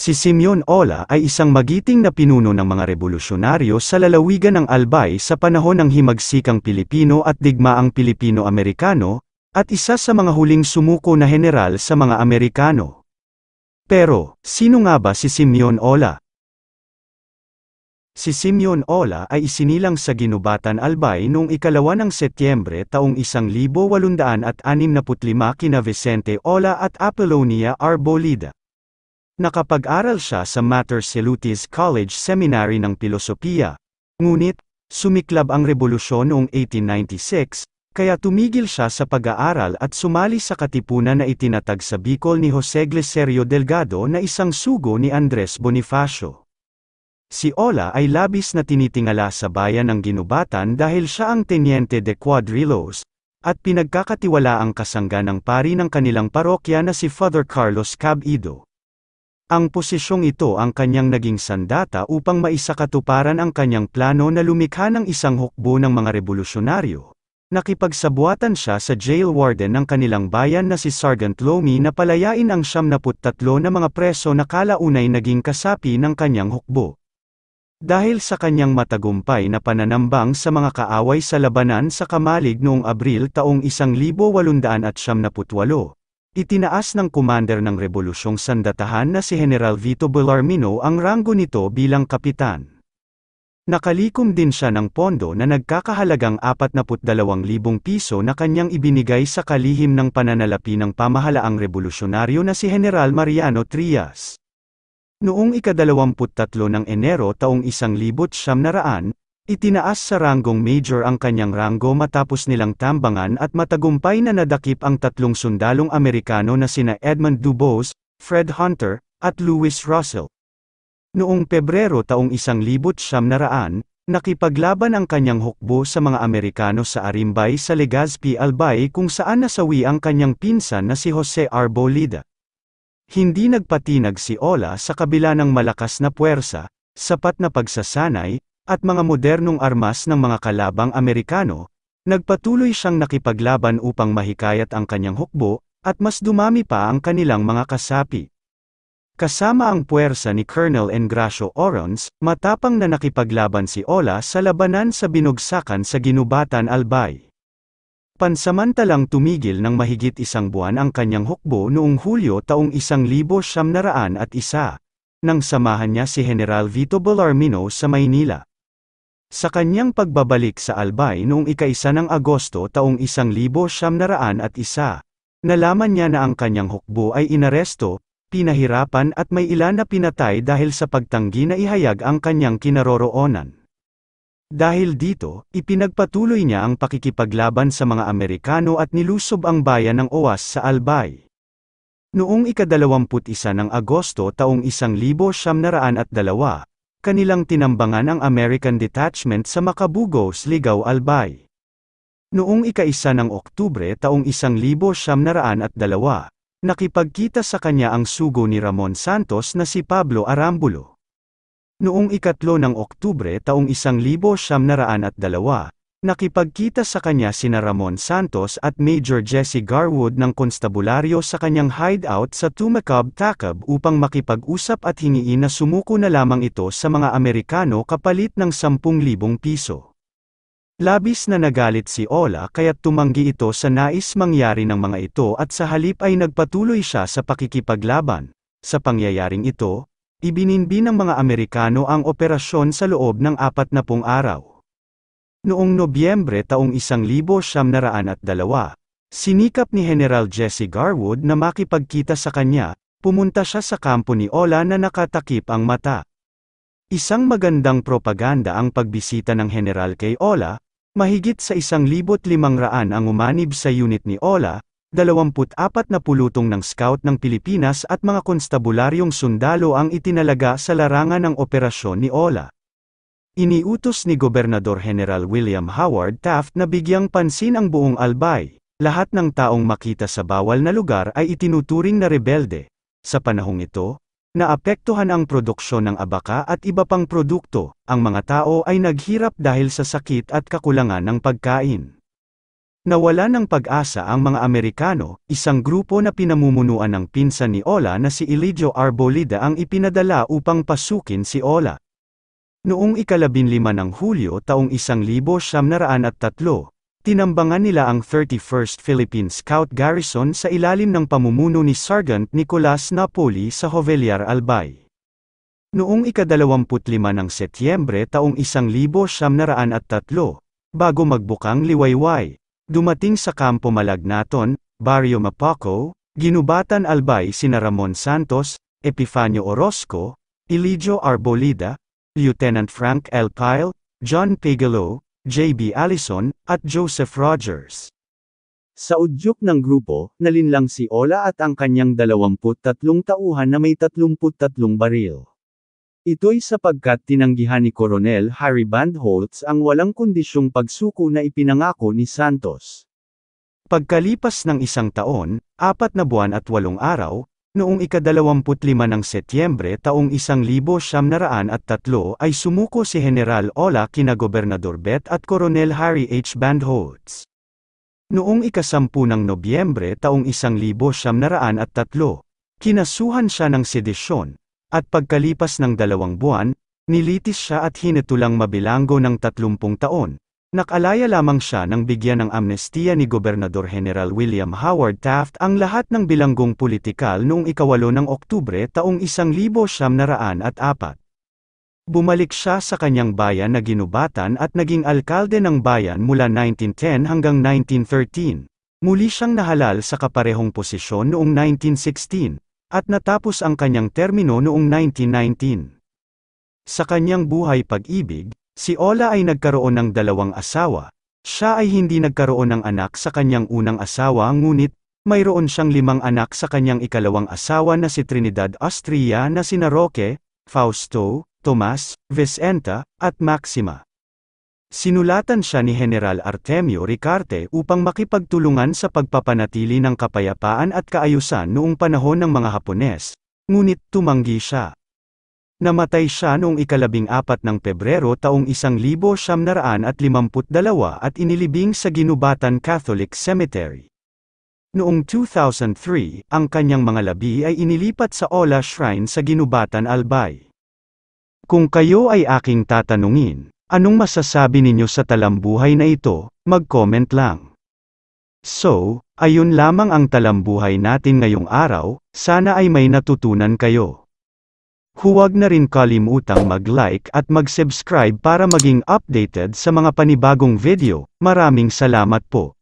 Si Simeon Ola ay isang magiting na pinuno ng mga rebolusyonaryo sa lalawigan ng Albay sa panahon ng himagsikang Pilipino at digmaang Pilipino-Amerikano, at isa sa mga huling sumuko na general sa mga Amerikano. Pero, sino nga ba si Simeon Ola? Si Simeon Ola ay isinilang sa Ginubatan Albay noong ikalawa ng Setyembre taong 1865 kina Vicente Ola at Apolonia Arbolida. Nakapag-aral siya sa Mater Celutis College Seminary ng Pilosopiya. Ngunit, sumiklab ang rebolusyon noong 1896, kaya tumigil siya sa pag-aaral at sumali sa katipunan na itinatag sa Bicol ni Jose Gleserio Delgado na isang sugo ni Andres Bonifacio. Si Ola ay labis na tinitingala sa bayan ng Ginubatan dahil siya ang teniente de Cuadrillos, at pinagkakatiwala ang kasangga ng pari ng kanilang parokya na si Father Carlos Cabido. Ang posisyong ito ang kanyang naging sandata upang maisakatuparan ang kanyang plano na lumikha ng isang hukbo ng mga revolusyonaryo. Nakipagsabuatan siya sa jail warden ng kanilang bayan na si Sergeant Lomi na palayain ang 73 na mga preso na kalaunay naging kasapi ng kanyang hukbo. Dahil sa kanyang matagumpay na pananambang sa mga kaaway sa labanan sa Kamalig noong Abril taong 1878, Itinaas ng commander ng rebolusyong sandatahan na si General Vito Belarmino ang ranggo nito bilang kapitan. Nakalikom din siya ng pondo na nagkakahalagang 42,000 piso na kanyang ibinigay sa kalihim ng pananalapi ng pamahalaang revolusyonaryo na si General Mariano Trias. Noong ikadalawamput tatlo ng Enero taong isang libot siyam raan, Itinaas sa ranggong major ang kanyang ranggo matapos nilang tambangan at matagumpay na nadakip ang tatlong sundalong Amerikano na sina Edmund Dubose, Fred Hunter, at Louis Russell. Noong Pebrero taong 1900, nakipaglaban ang kanyang hukbo sa mga Amerikano sa Arimbay sa Legazpi Albay kung saan nasawi ang kanyang pinsan na si Jose Arbolida. Hindi nagpatinag si Ola sa kabila ng malakas na puwersa, sapat na pagsasanay, at mga modernong armas ng mga kalabang Amerikano, nagpatuloy siyang nakipaglaban upang mahikayat ang kanyang hukbo, at mas dumami pa ang kanilang mga kasapi. Kasama ang puwersa ni Colonel Engracio Orons, matapang na nakipaglaban si Ola sa labanan sa binugsakan sa Ginubatan Albay. Pansamantalang tumigil ng mahigit isang buwan ang kanyang hukbo noong Hulyo taong 1901, nang samahan niya si General Vito Bellarmino sa Maynila. Sa kanyang pagbabalik sa Albay noong ikaisa ng Agosto taong 1901, nalaman niya na ang kanyang hukbo ay inaresto, pinahirapan at may ilan na pinatay dahil sa pagtanggi na ihayag ang kanyang kinaroroonan. Dahil dito, ipinagpatuloy niya ang pakikipaglaban sa mga Amerikano at nilusob ang bayan ng Owas sa Albay. Noong ikadalawamput isa ng Agosto taong 1902, kanilang tinambangan ang American Detachment sa Makabugos, Sligaw Albay. Noong ikaisa ng Oktubre taong 1902, nakipagkita sa kanya ang sugo ni Ramon Santos na si Pablo Arambulo. Noong ikatlo ng Oktubre taong 1902, Nakipagkita sa kanya sina Ramon Santos at Major Jesse Garwood ng konstabularyo sa kanyang hideout sa Tumacab Tacab upang makipag-usap at hingiin na sumuko na lamang ito sa mga Amerikano kapalit ng 10,000 piso. Labis na nagalit si Ola kaya tumanggi ito sa nais mangyari ng mga ito at sa halip ay nagpatuloy siya sa pakikipaglaban. Sa pangyayaring ito, ibinimbi ng mga Amerikano ang operasyon sa loob ng 40 araw. Noong Nobyembre taong 1902, sinikap ni General Jesse Garwood na makipagkita sa kanya, pumunta siya sa kampo ni Ola na nakatakip ang mata. Isang magandang propaganda ang pagbisita ng General kay Ola, mahigit sa 1,500 ang umanib sa unit ni Ola, 24 na pulutong ng scout ng Pilipinas at mga konstabularyong sundalo ang itinalaga sa larangan ng operasyon ni Ola. Iniutos ni Gobernador General William Howard Taft na bigyang pansin ang buong Albay. Lahat ng taong makita sa bawal na lugar ay itinuturing na rebelde. Sa panahong ito, naapektuhan ang produksyon ng abaka at iba pang produkto, ang mga tao ay naghirap dahil sa sakit at kakulangan ng pagkain. Nawala ng pag-asa ang mga Amerikano, isang grupo na pinamumunuan ng pinsan ni Ola na si Elidio Arbolida ang ipinadala upang pasukin si Ola. Noong ikalabinlima ng Hulyo taong 1903, tinambangan nila ang 31st Philippine Scout Garrison sa ilalim ng pamumuno ni Sergeant Nicolas Napoli sa Joveliar Albay. Noong ikadalawamput lima ng Setyembre taong 1903, bago magbukang liwayway, dumating sa Kampo Malagnaton, Barrio Mapaco, Ginubatan Albay sina Ramon Santos, Epifanio Orozco, Iligio Arbolida, Lieutenant Frank L. Pyle, John Pigelow, J.B. Allison, at Joseph Rogers. Sa udyok ng grupo, nalinlang si Ola at ang kanyang 23 tauhan na may 33 baril. Ito'y sapagkat tinanggihan ni Coronel Harry Bandholtz ang walang kondisyong pagsuko na ipinangako ni Santos. Pagkalipas ng isang taon, apat na buwan at walong araw, Noong ika-25 ng Setyembre taong 1903 ay sumuko si General Ola kina Gobernador Bet at Coronel Harry H. Bandholtz. Noong ika-10 ng Nobyembre taong 1903, kinasuhan siya ng sedisyon, at pagkalipas ng dalawang buwan, nilitis siya at hinatulang mabilanggo ng 30 taon, Nakalaya lamang siya nang bigyan ng amnestia ni Gobernador General William Howard Taft ang lahat ng bilanggong politikal noong ikawalo ng Oktubre taong 1904. Bumalik siya sa kanyang bayan na ginubatan at naging alkalde ng bayan mula 1910 hanggang 1913. Muli siyang nahalal sa kaparehong posisyon noong 1916, at natapos ang kanyang termino noong 1919. Sa kanyang buhay pag-ibig, Si Ola ay nagkaroon ng dalawang asawa. Siya ay hindi nagkaroon ng anak sa kanyang unang asawa ngunit, mayroon siyang limang anak sa kanyang ikalawang asawa na si Trinidad Austria na sina Roque, Fausto, Tomas, Vicenta, at Maxima. Sinulatan siya ni General Artemio Ricarte upang makipagtulungan sa pagpapanatili ng kapayapaan at kaayusan noong panahon ng mga Hapones, ngunit tumanggi siya. Namatay siya noong ikalabing apat ng Pebrero taong isang libo at limamput dalawa at inilibing sa Ginubatan Catholic Cemetery. Noong 2003, ang kanyang mga labi ay inilipat sa Ola Shrine sa Ginubatan Albay. Kung kayo ay aking tatanungin, anong masasabi ninyo sa talambuhay na ito, mag-comment lang. So, ayun lamang ang talambuhay natin ngayong araw, sana ay may natutunan kayo. Huwag na rin kalimutang mag-like at mag-subscribe para maging updated sa mga panibagong video. Maraming salamat po.